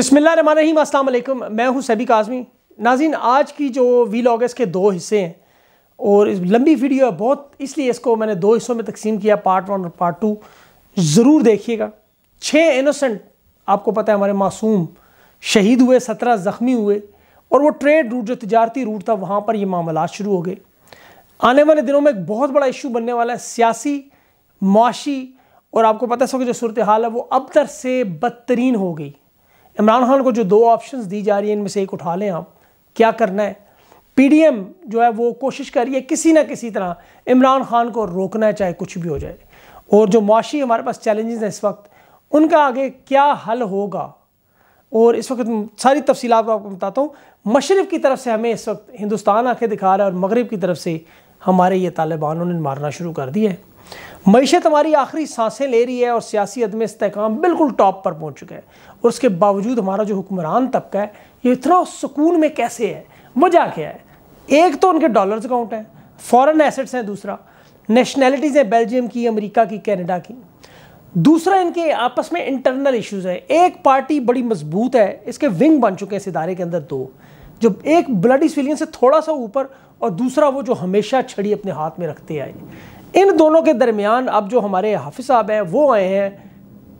बसमिल्लाम अल्लाम मैं हूं सभी काजमी नाजिन आज की जो वी लॉगस के दो हिस्से हैं और इस लंबी वीडियो है बहुत इसलिए इसको मैंने दो हिस्सों में तकसीम किया पार्ट वन और पार्ट टू ज़रूर देखिएगा छः इनोसेंट आपको पता है हमारे मासूम शहीद हुए सत्रह ज़ख्मी हुए और वो ट्रेड रूट जो तजारती रूट था वहाँ पर ये मामला शुरू हो गए आने वाले दिनों में एक बहुत बड़ा इशू बनने वाला है सियासी मुआशी और आपको पता है सब जो सूरत हाल है वो अब तर से बदतरीन हो गई इमरान खान को जो दो ऑप्शन दी जा रही है इनमें से एक उठा लें आप क्या करना है पीडीएम जो है वो कोशिश कर रही है किसी ना किसी तरह इमरान खान को रोकना है चाहे कुछ भी हो जाए और जो मुआशी हमारे पास चैलेंजेस हैं इस वक्त उनका आगे क्या हल होगा और इस वक्त सारी तफसी आपको बताता हूँ मशरक़ की तरफ से हमें इस वक्त हिंदुस्तान आके दिखा रहा है और मगरब की तरफ से हमारे ये तालिबान उन्होंने मारना शुरू कर दिया है मीशत हमारी आखिरी सांसें ले रही है और सियासी अदम इसकाम बिल्कुल टॉप पर पहुंच चुका है और उसके बावजूद हमारा जो हुक्मरान तबका है ये इतना सुकून में कैसे है वजह क्या है एक तो उनके डॉलर्स अकाउंट हैं फॉरेन एसेट्स हैं दूसरा नेशनैलिटीज़ हैं बेल्जियम की अमेरिका की कनाडा की दूसरा इनके आपस में इंटरनल इश्यूज़ हैं एक पार्टी बड़ी मजबूत है इसके विंग बन चुके हैं इस इदारे के अंदर दो जो एक ब्लड इस से थोड़ा सा ऊपर और दूसरा वो जो हमेशा छड़ी अपने हाथ में रखते आए इन दोनों के दरमियान अब जो हमारे हाफिज साहब हैं वो आए हैं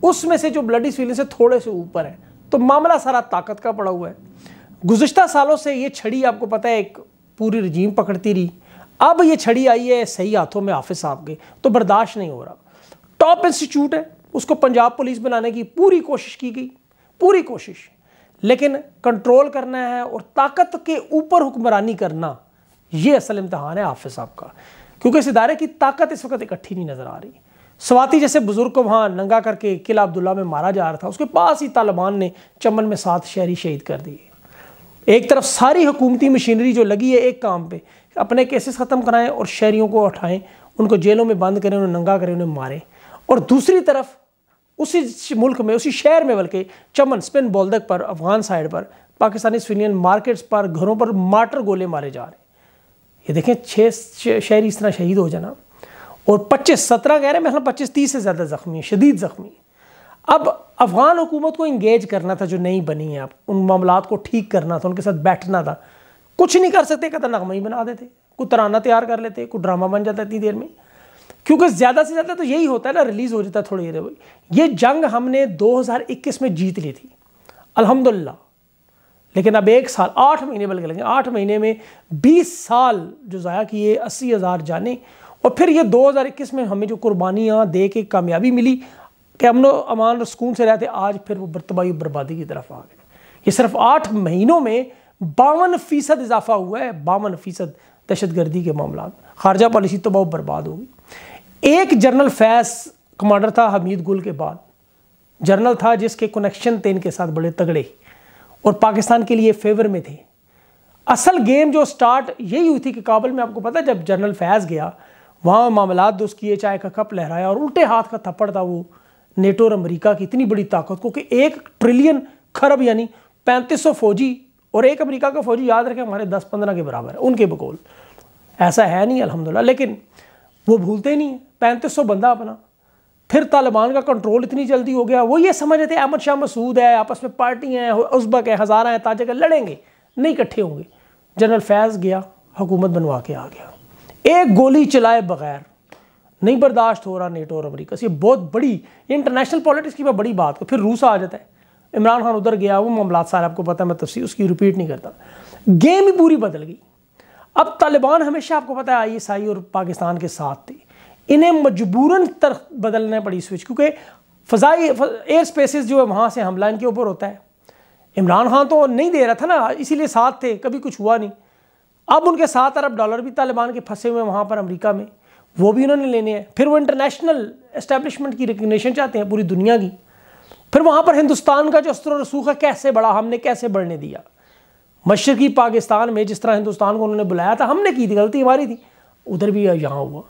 उसमें से जो ब्लडी स्विलिंग से थोड़े से ऊपर है तो मामला सारा ताकत का पड़ा हुआ है गुजशत सालों से ये छड़ी आपको पता है एक पूरी रजीम पकड़ती रही अब ये छड़ी आई है सही हाथों में हाफिज साहब के तो बर्दाश्त नहीं हो रहा टॉप इंस्टीट्यूट है उसको पंजाब पुलिस बनाने की पूरी कोशिश की गई पूरी कोशिश लेकिन कंट्रोल करना है और ताकत के ऊपर हुक्मरानी करना ये असल इम्तहान है हाफिज साहब का क्योंकि इस इदारे की ताकत इस वक्त इकट्ठी नहीं नज़र आ रही स्वाति जैसे बुजुर्ग को वहाँ नंगा करके किला अब्दुल्ला में मारा जा रहा था उसके पास ही तालिबान ने चमन में सात शहरी शहीद कर दिए एक तरफ सारी हुकूमती मशीनरी जो लगी है एक काम पे अपने केसेस ख़त्म कराएं और शहरीों को उठाएं उनको जेलों में बंद करें उन्हें नंगा करें उन्हें मारें और दूसरी तरफ उसी मुल्क में उसी शहर में बल्कि चमन स्पिन बोलदक पर अफगान साइड पर पाकिस्तानी सिविलियन मार्केट्स पर घरों पर मार्टर गोले मारे जा रहे ये देखें छः शहरी इस तरह शहीद हो जाना और पच्चीस सत्रह कह रहे हैं मतलब पच्चीस तीस से ज़्यादा ज़ख्मी शदीद ज़ख्मी अब अफ़गान हुकूमत को इंगेज करना था जो नहीं बनी है आप उन मामला को ठीक करना था उनके साथ बैठना था कुछ नहीं कर सकते कहता नगमा ही बना देते कोई तराना तैयार कर लेते कोई ड्रामा बन जाता इतनी देर में क्योंकि ज़्यादा से ज़्यादा तो यही होता है ना रिलीज़ हो जाता है थोड़ी देर ये जंग हमने इक्कीस में जीत ली थी अल्हम्दुलिल्लाह लेकिन अब एक साल आठ महीने बल्कि लगे आठ महीने में बीस साल जो ज़ाया किए अस्सी हज़ार जाने और फिर ये दो हज़ार इक्कीस में हमें जो कुर्बानियाँ दे के कामयाबी मिली कि लोग अमान और सुकून से रहते आज फिर वो बरतबाई बर्बादी की तरफ आ गए ये सिर्फ आठ महीनों में बावन फ़ीसद इजाफा हुआ है बावन फ़ीसद दहशत गर्दी के मामला खारजा पॉलिसी तो बहुत बर्बाद होगी एक जनरल फैस कमांडर था हमीद गुल के बाद जनरल था जिसके कनेक्शन थे इनके साथ बड़े तगड़े और पाकिस्तान के लिए फेवर में थी असल गेम जो स्टार्ट यही हुई थी कि काबुल में आपको पता है जब जनरल फैज़ गया वहाँ मामला दोस्त किए चाय का कप लहराया और उल्टे हाथ का थप्पड़ था वो नेटो और अमेरिका की इतनी बड़ी ताकत को कि एक ट्रिलियन खरब यानी पैंतीस सौ फौजी और एक अमेरिका का फौजी याद रखें हमारे दस पंद्रह के बराबर है उनके बकोल ऐसा है नहीं अलहमदिल्ला लेकिन वो भूलते नहीं पैंतीस सौ बंदा अपना फिर तालिबान का कंट्रोल इतनी जल्दी हो गया वो ये समझ रहे थे अहमद शाह मसूद है आपस में पार्टियाँ हैं उजबक है हज़ारा हैं ताजक है लड़ेंगे नहीं इकट्ठे होंगे जनरल फैज़ गया हुकूमत बनवा के आ गया एक गोली चलाए बगैर नहीं बर्दाश्त हो रहा नेटो और अमरीका से ये बहुत बड़ी इंटरनेशनल पॉलिटिक्स की बड़ी बात फिर रूस आ जाता है इमरान खान उधर गया वो मामला सारे आपको पता है मैं तफसी उसकी रिपीट नहीं करता गेम ही पूरी बदल गई अब तालिबान हमेशा आपको पता है आई और पाकिस्तान के साथ थी इन्हें मजबूरन तरफ बदलने पड़ी स्विच क्योंकि फ़जाई एयर स्पेसिस जो है वहाँ से हमला इनके ऊपर होता है इमरान खान तो नहीं दे रहा था ना इसीलिए साथ थे कभी कुछ हुआ नहीं अब उनके सात अरब डॉलर भी तालिबान के फंसे हुए हैं वहाँ पर अमेरिका में वो भी उन्होंने लेने हैं फिर वो इंटरनेशनल इस्टेब्लिशमेंट की रिकग्नेशन चाहते हैं पूरी दुनिया की फिर वहाँ पर हिंदुस्तान का जो अस्तर रसूख है कैसे बढ़ा हमने कैसे बढ़ने दिया मशरकी पाकिस्तान में जिस तरह हिंदुस्तान को उन्होंने बुलाया था हमने की थी गलती हमारी थी उधर भी यहाँ हुआ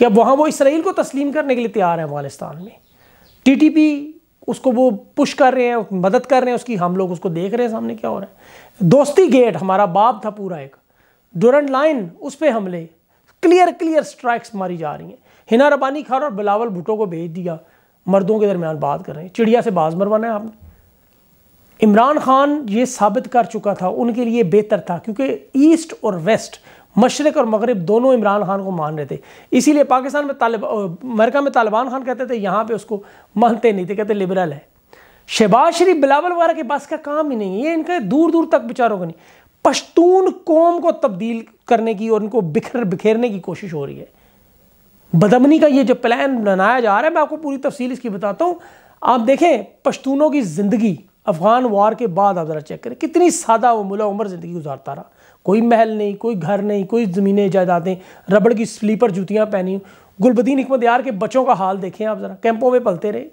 कि अब वहाँ वो इसराइल को तस्लीम करने के लिए तैयार है अफगानिस्तान में टीटीपी उसको वो पुश कर रहे हैं मदद कर रहे हैं उसकी हम लोग उसको देख रहे हैं सामने क्या हो रहा है दोस्ती गेट हमारा बाप था पूरा एक डोरेंट लाइन उस पर हमले क्लियर क्लियर स्ट्राइक्स मारी जा रही हैं हिना रबानी खान और बिलावल भुटो को भेज दिया मर्दों के दरमियान बात कर रहे हैं चिड़िया से बाज मरवाना है आपने इमरान खान ये साबित कर चुका था उनके लिए बेहतर था क्योंकि ईस्ट और वेस्ट मशरक और मगरब दोनों इमरान खान को मान रहे थे इसीलिए पाकिस्तान में तालिब अमेरिका में तालिबान खान कहते थे यहाँ पे उसको मानते नहीं थे कहते लिबरल है शहबाज शरीफ बिलावल वगैरह के पास का काम ही नहीं है ये इनका दूर दूर तक बेचारों का नहीं पश्तून कौम को तब्दील करने की और इनको बिखर बिखेरने की कोशिश हो रही है बदमनी का ये जो प्लान बनाया जा रहा है मैं आपको पूरी तफसील इसकी बताता हूँ आप देखें पश्तूनों की ज़िंदगी अफगान वार के बाद आप ज़रा चेक करें कितनी सादा वो मुला उम्र ज़िंदगी गुजारता रहा कोई महल नहीं कोई घर नहीं कोई ज़मीनें जायदादें रबड़ की स्लीपर जूतियाँ पहनी गुलबदीन हमत यार के बच्चों का हाल देखें आप ज़रा कैंपों में पलते रहे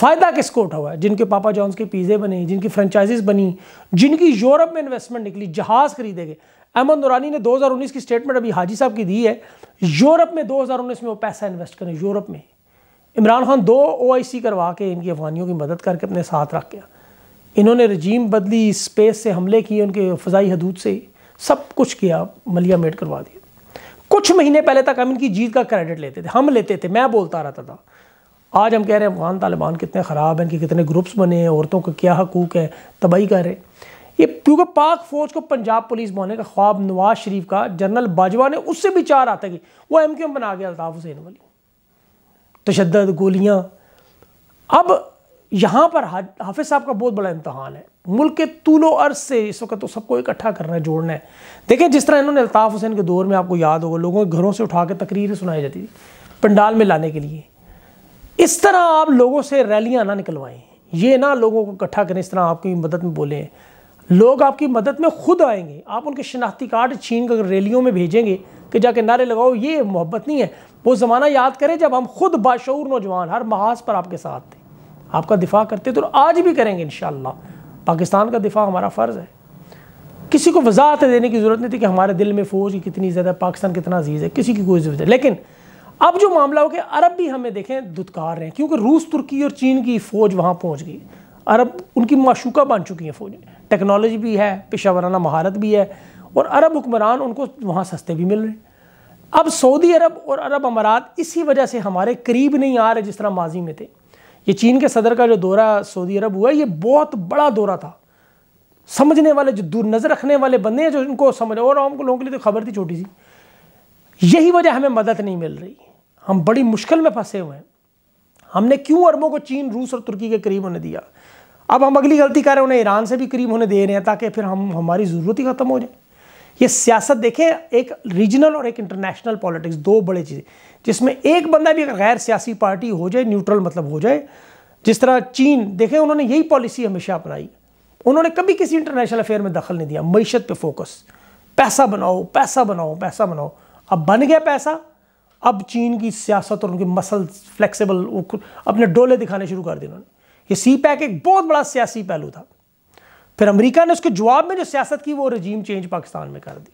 फ़ायदा किसको उठा हुआ है जिनके पापा जॉन्स के पिज़्ज़े बने जिनकी फ्रेंचाइजीज बनी जिनकी यूरोप में इन्वेस्टमेंट निकली जहाज़ खरीदे गए अहमद दुरानी ने 2019 की स्टेटमेंट अभी हाजी साहब की दी है यूरोप में 2019 में वो पैसा इन्वेस्ट करें यूरोप में इमरान खान दो ओ करवा के इनकी अफवानियों की मदद करके अपने साथ रख गया इन्होंने रजीम बदली स्पेस से हमले किए उनके फ़जाई हदूद से सब कुछ किया मलिया मेड करवा दिया कुछ महीने पहले तक हम इनकी जीत का क्रेडिट लेते थे हम लेते थे मैं बोलता रहता था आज हम कह रहे हैं अफगान तालिबान कितने ख़राब हैं इनके कितने ग्रुप्स बने हैं औरतों का क्या हकूक है तबाही कर रहे ये क्योंकि पाक फौज को पंजाब पुलिस बनने का ख्वाब नवाज शरीफ का जनरल बाजवा ने उससे भी चार आता कि वो एम क्यू बना गया अल्ताफ़ हुसैन वाली तशद गोलियाँ अब यहाँ पर हाफिज़ साहब का बहुत बड़ा इम्तहान है मुल्क के तूलो अर्ज से इस वक्त तो सबको इकट्ठा करना है जोड़ना है देखिए जिस तरह इन्होंने अल्ताफ़ हुसैन के दौर में आपको याद होगा लोगों के घरों से उठा के तकरीरें सुनाई जाती थी पंडाल में लाने के लिए इस तरह आप लोगों से रैलियाँ ना निकलवाएं ये ना लोगों को इकट्ठा करें इस तरह आपकी मदद में बोलें लोग आपकी मदद में खुद आएंगे आप उनके शनाख्ती कार्ड छीन कर रैलियों में भेजेंगे कि जाके नारे लगाओ ये मोहब्बत नहीं है वो ज़माना याद करें जब हम खुद बाशूर नौजवान हर महाज पर आपके साथ थे आपका दिफा करते तो आज भी करेंगे इन पाकिस्तान का दिफा हमारा फ़र्ज़ है किसी को वज़ात देने की ज़रूरत नहीं थी कि हमारे दिल में फ़ौज की कितनी ज़्यादा पाकिस्तान कितना अजीज़ है किसी की कोई ज़रूरत है लेकिन अब जो मामला हो गया अरब भी हमें देखें दुदकार रहे हैं क्योंकि रूस तुर्की और चीन की फ़ौज वहाँ पहुँच गई अरब उनकी माशूका बन चुकी हैं फ़ौजें टेक्नोलॉजी भी है पेशा वराना महारत भी है और अरब हुक्मरान उनको वहाँ सस्ते भी मिल रहे हैं अब सऊदी अरब और अरब अमारात इसी वजह से हमारे करीब नहीं आ रहे जिस तरह माजी में थे ये चीन के सदर का जो दौरा सऊदी अरब हुआ ये बहुत बड़ा दौरा था समझने वाले जो दूर नज़र रखने वाले बंदे हैं जो इनको समझ और आम लोगों के लिए तो खबर थी छोटी सी यही वजह हमें मदद नहीं मिल रही हम बड़ी मुश्किल में फंसे हुए हैं हमने क्यों अरबों को चीन रूस और तुर्की के करीब होने दिया अब हम अगली गलती कर रहे हैं उन्हें ईरान से भी करीब होने दे रहे हैं ताकि फिर हम हमारी ज़रूरत ही ख़त्म हो जाए ये सियासत देखें एक रीजनल और एक इंटरनेशनल पॉलिटिक्स दो बड़े चीज़ें जिसमें एक बंदा भी अगर गैर सियासी पार्टी हो जाए न्यूट्रल मतलब हो जाए जिस तरह चीन देखें उन्होंने यही पॉलिसी हमेशा अपनाई उन्होंने कभी किसी इंटरनेशनल अफेयर में दखल नहीं दिया मीशत पे फोकस पैसा बनाओ पैसा बनाओ पैसा बनाओ अब बन गया पैसा अब चीन की सियासत और उनके मसल फ्लेक्सिबल अपने डोले दिखाने शुरू कर दिए उन्होंने ये सी पैक एक बहुत बड़ा सियासी पहलू था फिर अमेरिका ने उसके जवाब में जो सियासत की वो रजीम चेंज पाकिस्तान में कर दी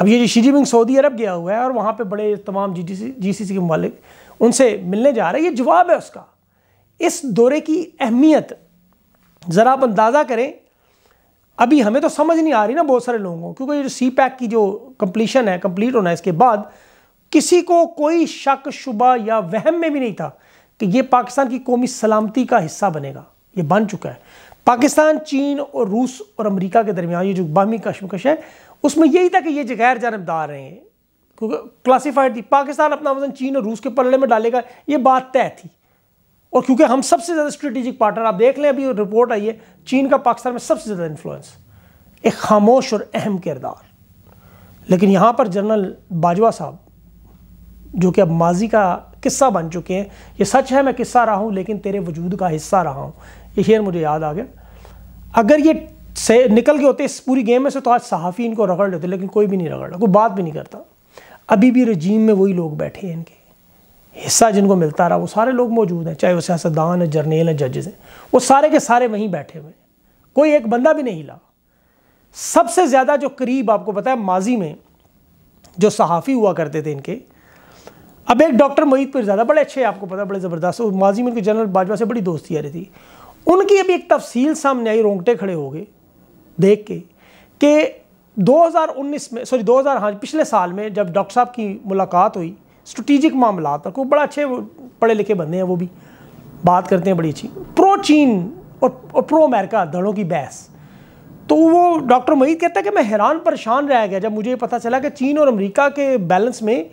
अब ये जो शी जिनपिंग सऊदी अरब गया हुआ है और वहाँ पर बड़े तमाम जी जी सी के ममालिक उनसे मिलने जा रहे हैं ये जवाब है उसका इस दौरे की अहमियत ज़रा आप अंदाज़ा करें अभी हमें तो समझ नहीं आ रही ना बहुत सारे लोगों को क्योंकि ये जो सी पैक की जो कम्प्लीशन है कम्प्लीट होना है इसके बाद किसी को कोई शक शुबा या वहम में भी नहीं था कि ये पाकिस्तान की कौमी सलामती का हिस्सा बनेगा ये बन चुका है पाकिस्तान चीन और रूस और अमेरिका के दरमियान ये जो बाहमी कश्मकश है उसमें यही था कि ये गैर जानबदार रहे हैं क्योंकि क्लासीफाइड थी पाकिस्तान अपना वजन चीन और रूस के पलड़े में डालेगा ये बात तय थी और क्योंकि हम सबसे ज़्यादा स्ट्रेटेजिक पार्टनर आप देख लें अभी रिपोर्ट आई है चीन का पाकिस्तान में सबसे ज़्यादा इन्फ्लुएंस एक खामोश और अहम किरदार लेकिन यहाँ पर जनरल बाजवा साहब जो कि अब माजी का किस्सा बन चुके हैं ये सच है मैं किस्सा रहा हूँ लेकिन तेरे वजूद का हिस्सा रहा हूँ ये शेर मुझे याद आ गया अगर ये से निकल के होते इस पूरी गेम में से तो आज सहाफ़ी इनको रगड़ लेते लेकिन कोई भी नहीं रगड़ रहा कोई बात भी नहीं करता अभी भी रजीम में वही लोग बैठे हैं इनके हिस्सा जिनको मिलता रहा वो सारे लोग मौजूद हैं चाहे वो सियासतदान है जर्नेल हैं जजेस हैं वो सारे के सारे वहीं बैठे हुए हैं कोई एक बंदा भी नहीं हिला सबसे ज़्यादा जो करीब आपको पता है माजी में जो सहाफ़ी हुआ करते थे इनके अब एक डॉक्टर मोहित पर ज़्यादा बड़े अच्छे आपको पता बड़े ज़बरदस्त माजी में उनके जनरल बाजवा से बड़ी दोस्ती आ रही थी उनकी अभी एक तफसील सामने आई रोंगटे खड़े हो गए देख के कि 2019 में सॉरी 2000 हाँ पिछले साल में जब डॉक्टर साहब की मुलाकात हुई स्ट्रेटिजिक मामला पर वो बड़ा अच्छे पढ़े लिखे बंदे हैं वो भी बात करते हैं बड़ी अच्छी प्रो चीन और, और प्रो अमेरिका दड़ों की बहस तो वो डॉक्टर महीद कहता है कि मैं हैरान परेशान रह गया जब मुझे पता चला कि चीन और अमरीका के बैलेंस में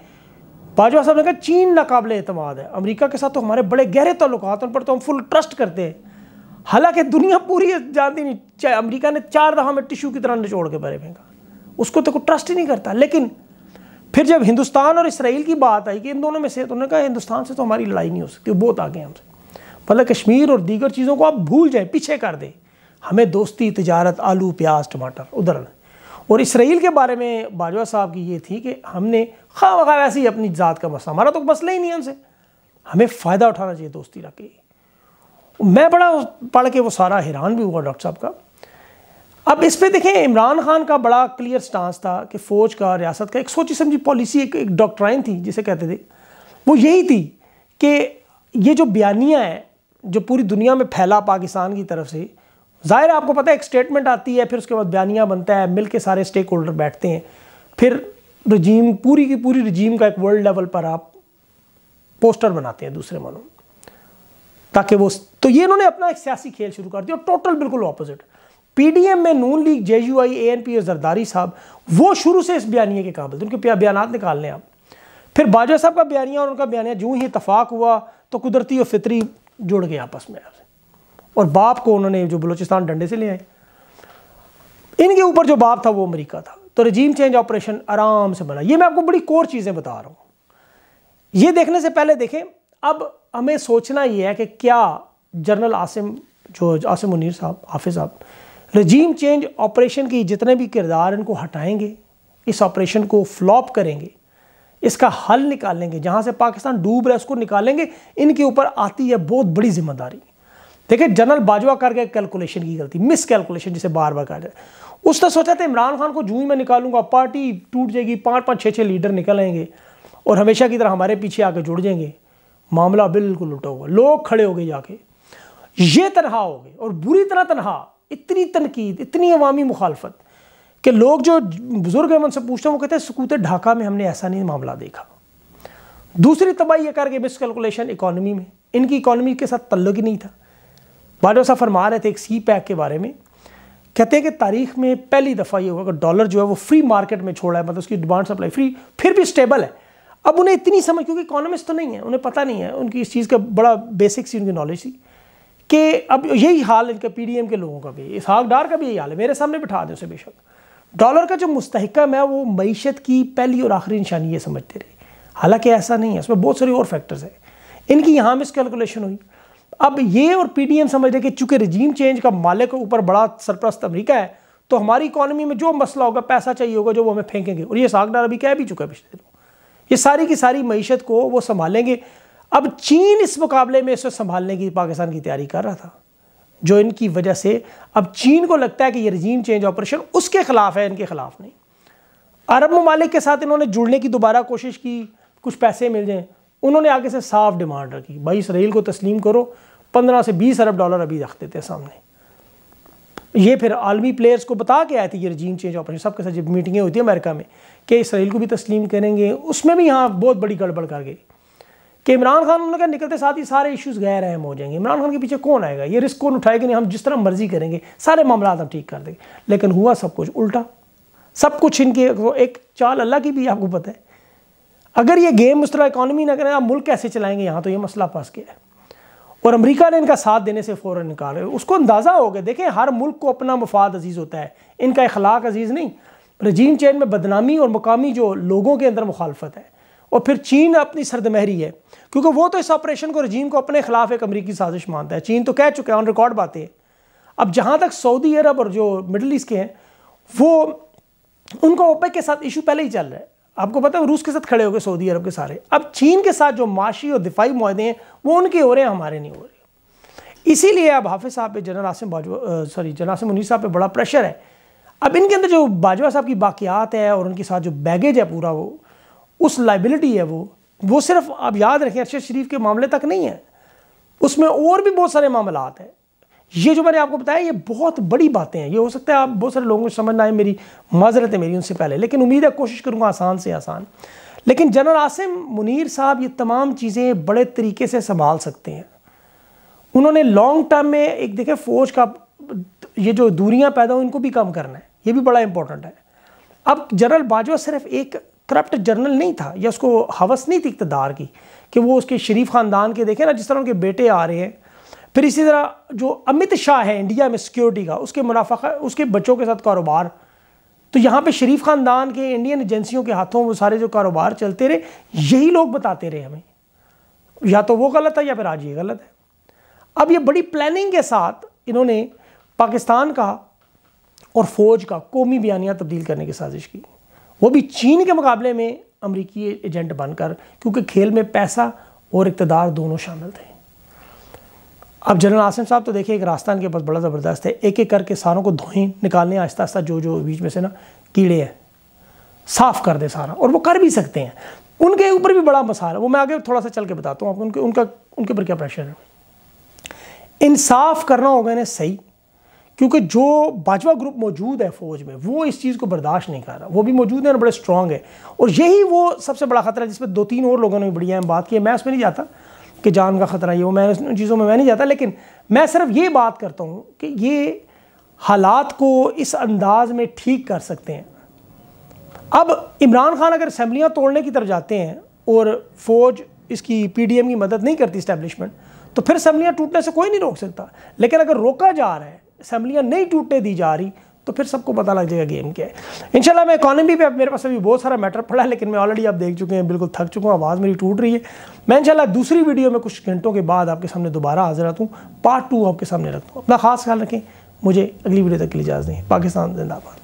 बाजवा साहब ने कहा चीन नाकबले अतमाद है अमरीका के साथ तो हमारे बड़े गहरे तल्लत हैं उन पर तो हम फुल ट्रस्ट करते हैं हालांकि दुनिया पूरी जानती नहीं चाहे अमरीका ने चार दफ़ा में टिश्यू की तरह निचोड़ के परे फेंका उसको तो कोई ट्रस्ट ही नहीं करता लेकिन फिर जब हिंदुस्तान और इसराइल की बात आई कि इन दोनों में से तो उन्होंने कहा हिंदुस्तान से तो हमारी लड़ाई नहीं हो सकती बहुत आगे हमसे भले कश्मीर और दीगर चीज़ों को आप भूल जाए पीछे कर दें हमें दोस्ती तजारत आलू प्याज टमाटर उधर और इसराइल के बारे में बाजवा साहब की ये थी कि हमने खा वैसे ही अपनी ज़ात का मसला हमारा तो मसला ही नहीं हमसे हमें फ़ायदा उठाना चाहिए दोस्ती रखिए मैं बड़ा पढ़ के वो सारा हैरान भी हुआ डॉक्टर साहब का अब इस पर देखें इमरान खान का बड़ा क्लियर स्टांस था कि फ़ौज का रियासत का एक सोची समझी पॉलिसी एक, एक डॉक्ट्राइन थी जिसे कहते थे वो यही थी कि ये जो बयानियाँ हैं जो पूरी दुनिया में फैला पाकिस्तान की तरफ से ज़ाहिर आपको पता है एक स्टेटमेंट आती है फिर उसके बाद बयानियाँ बनता है मिल के सारे स्टेक होल्डर बैठते हैं फिर रजीम पूरी की पूरी रजीम का एक वर्ल्ड लेवल पर आप पोस्टर बनाते हैं दूसरे मनों ताकि वो तो ये इन्होंने अपना एक सियासी खेल शुरू कर दिया और टोटल बिल्कुल ऑपोजिट पीडीएम में Noon League J U I A N P और जरदारी साहब वो शुरू से इस बयानी के काबिल थे उनके बयान निकाल लें आप फिर बाजवा साहब का बयानिया और उनका बयानिया जूँ ही इतफाक हुआ तो कुदरती और फितरी जुड़ गए आपस में और बाप को उन्होंने जो बलोचिस्तान डंडे से ले आए इनके ऊपर जो बाप था वो अमरीका था तो रजीम चेंज ऑपरेशन आराम से बना ये मैं आपको बड़ी कोर चीज़ें बता रहा हूँ ये देखने से पहले देखें अब हमें सोचना ये है कि क्या जनरल आसिम जो आसिम मुनीर साहब हाफिज साहब रजीम चेंज ऑपरेशन की जितने भी किरदार इनको हटाएंगे इस ऑपरेशन को फ्लॉप करेंगे इसका हल निकालेंगे जहाँ से पाकिस्तान डूब रहा है उसको निकालेंगे इनके ऊपर आती है बहुत बड़ी जिम्मेदारी देखिए जनरल बाजवा कर गए कैलकुलेशन की गलती मिस कैलकुलेशन जिसे बार बार कहा जाए उसने सोचा था इमरान खान को जूँ ही मैं निकालूंगा पार्टी टूट जाएगी पाँच पाँच छः छः लीडर निकल आएंगे और हमेशा की तरह हमारे पीछे आकर जुड़ जाएंगे मामला बिल्कुल उल्टा हुआ लोग खड़े हो गए जाके ये तनहा हो गए और बुरी तरह तनहा इतनी तनकीद इतनी अवामी मुखालफत कि लोग जो बुज़ुर्ग हैं उनसे पूछते हैं वो कहते हैं सकूत ढाका में हमने ऐसा नहीं मामला देखा दूसरी तबाही यह कर गए मिसकैलकुलेशन इकानमी में इनकी इकानमी के साथ तल्लक ही नहीं था बाडो साहब फरमा रहे थे एक सी पैक के बारे में कहते हैं कि तारीख में पहली दफ़ा ये हुआ कि डॉलर जो है वो फ्री मार्केट में छोड़ा है मतलब उसकी डिमांड सप्लाई फ्री फिर भी स्टेबल है अब उन्हें इतनी समझ क्योंकि इकोनॉमिस्ट तो नहीं है उन्हें पता नहीं है उनकी इस चीज़ का बड़ा बेसिक सी उनकी नॉलेज थी कि अब यही हाल इनका एम के लोगों का भी हाक डार का भी यही हाल है मेरे सामने बिठा दें उसे बेशक डॉलर का जो मुस्तकम है वो मीशत की पहली और आखिरी निशानी ये समझते रहे हालांकि ऐसा नहीं है उसमें बहुत सारे और फैक्टर्स हैं इनकी यहाँ मिस कैलकुलेशन हुई अब ये और एम समझ रहे कि चूंकि रजीम चेंज का मालिक ऊपर बड़ा सरप्रस्त अमरीका है तो हमारी इकानमी में जो मसला होगा पैसा चाहिए होगा जो वो हमें फेंकेंगे और ये डार अभी कह भी चुका है पिछले दिनों ये सारी की सारी मीशत को वो संभालेंगे अब चीन इस मुकाबले में इसे संभालने की पाकिस्तान की तैयारी कर रहा था जो इनकी वजह से अब चीन को लगता है कि ये रजीम चेंज ऑपरेशन उसके ख़िलाफ़ है इनके ख़िलाफ़ नहीं अरब ममालिक के साथ इन्होंने जुड़ने की दोबारा कोशिश की कुछ पैसे मिल जाएँ उन्होंने आगे से साफ डिमांड रखी भाई इसराइल को तस्लीम करो पंद्रह से बीस अरब डॉलर अभी रख देते सामने ये फिर आलमी प्लेयर्स को बता के आए थे ये रजीम चेंज ऑपरेशन सबके साथ जब मीटिंगें होती है अमेरिका में कि इसराइल को भी तस्लीम करेंगे उसमें भी यहाँ बहुत बड़ी गड़बड़ कर गई कि इमरान खान उन्होंने कहा निकलते साथ ही सारे इश्यूज गैर अहम हो जाएंगे इमरान खान के पीछे कौन आएगा ये रिस्क कौन उठाएगा नहीं हम जिस तरह मर्जी करेंगे सारे मामला हम ठीक कर देंगे लेकिन हुआ सब कुछ उल्टा सब कुछ इनके एक चाल अल्लाह की भी आपको पता है अगर ये गेम उस तरह इकानमी ना करें आप मुल्क कैसे चलाएंगे यहाँ तो ये मसला फंस गया है और अमेरिका ने इनका साथ देने से फ़ौर इनकार है उसको अंदाज़ा हो गया देखें हर मुल्क को अपना मफाद अजीज़ होता है इनका अखलाक अजीज़ नहीं रजीम चैन में बदनामी और मकामी जो लोगों के अंदर मुखालफत है और फिर चीन अपनी सरदमहरी है क्योंकि वो तो इस ऑपरेशन को रजीम को अपने खिलाफ एक अमरीकी साजिश मानता है चीन तो कह चुका है ऑन रिकॉर्ड बातें अब जहाँ तक सऊदी अरब और जो मिडल ईस्ट के हैं वो उनको ओपेक के साथ इशू पहले ही चल रहा है आपको पता है रूस के साथ खड़े हो गए सऊदी अरब के सारे अब चीन के साथ जो माशी और दिफाई माहदे हैं वो उनके हो रहे हैं हमारे नहीं हो रहे इसीलिए अब हाफिज साहब पे general Asim Bajwa sorry general Asim Munir साहब पे बड़ा प्रेशर है अब इनके अंदर जो बाजवा साहब की बाकियात है और उनके साथ जो बैगेज है पूरा वो उस लाइबिलिटी है वो वो सिर्फ आप याद रखें अरशद शरीफ के मामले तक नहीं है उसमें और भी बहुत सारे मामलात हैं ये जो मैंने आपको बताया ये बहुत बड़ी बातें हैं ये हो सकता है आप बहुत सारे लोगों को समझ ना आए मेरी माजरत है मेरी उनसे पहले लेकिन उम्मीद है कोशिश करूँगा आसान से आसान लेकिन जनरल आसिम मुनीर साहब ये तमाम चीज़ें बड़े तरीके से संभाल सकते हैं उन्होंने लॉन्ग टर्म में एक देखें फ़ौज का ये जो दूरियां पैदा हुई इनको भी कम करना है ये भी बड़ा इंपॉर्टेंट है अब जनरल बाजवा सिर्फ एक करप्ट जनरल नहीं था या उसको हवस नहीं थी इकतदार की कि वो उसके शरीफ ख़ानदान के देखें ना जिस तरह उनके बेटे आ रहे हैं फिर इसी तरह जो अमित शाह है इंडिया में सिक्योरिटी का उसके मुनाफा उसके बच्चों के साथ कारोबार तो यहाँ पे शरीफ खानदान के इंडियन एजेंसियों के हाथों वो सारे जो कारोबार चलते रहे यही लोग बताते रहे हमें या तो वो गलत है या फिर आज ये गलत है अब ये बड़ी प्लानिंग के साथ इन्होंने पाकिस्तान का और फ़ौज का कौमी बयानियाँ तब्दील करने की साजिश की वो भी चीन के मुकाबले में अमरीकी एजेंट बनकर क्योंकि खेल में पैसा और इकतदार दोनों शामिल थे अब जनरल आसिम साहब तो देखिए एक रास्ता इनके पास बड़ा ज़बरदस्त है एक एक करके सारों को धोएं निकालने आहिस्ता आहिस्ता जो जो बीच में से ना कीड़े हैं साफ़ कर दे सारा और वो कर भी सकते हैं उनके ऊपर भी बड़ा मसाला वो मैं आगे थोड़ा सा चल के बताता हूँ आपको उनके उनका उनके ऊपर क्या प्रेशर है इंसाफ करना होगा इन्हें सही क्योंकि जो बाजवा ग्रुप मौजूद है फ़ौज में वो इस चीज़ को बर्दाश्त नहीं कर रहा वो भी मौजूद है और बड़े स्ट्रॉन्ग है और यही वो सबसे बड़ा खतरा है जिसमें दो तीन और लोगों ने भी बड़ी अहम बात की है मैं उसमें नहीं जाता कि जान का ख़तरा ये हो मैं उन चीज़ों में मैं नहीं जाता लेकिन मैं सिर्फ ये बात करता हूँ कि ये हालात को इस अंदाज में ठीक कर सकते हैं अब इमरान खान अगर असम्बलियाँ तोड़ने की तरफ जाते हैं और फौज इसकी एम की मदद नहीं करती इस्टेबलिशमेंट तो फिर असम्बलियाँ टूटने से कोई नहीं रोक सकता लेकिन अगर रोका जा रहा है असम्बलियाँ नहीं टूटने दी जा रही तो फिर सबको पता लग जाएगा गेम क्या है इंशाल्लाह मैं इकोनॉमी पे मेरे पास अभी बहुत सारा मैटर पड़ा है लेकिन मैं ऑलरेडी आप देख चुके हैं बिल्कुल थक चुका हूँ आवाज़ मेरी टूट रही है मैं इंशाल्लाह दूसरी वीडियो में कुछ घंटों के बाद आपके सामने दोबारा हाजिर आता हूँ पार्ट टू आपके सामने रखता हूँ अपना खास ख्याल रखें मुझे अगली वीडियो तक के लिए इजाज़ दें पाकिस्तान जिंदाबाद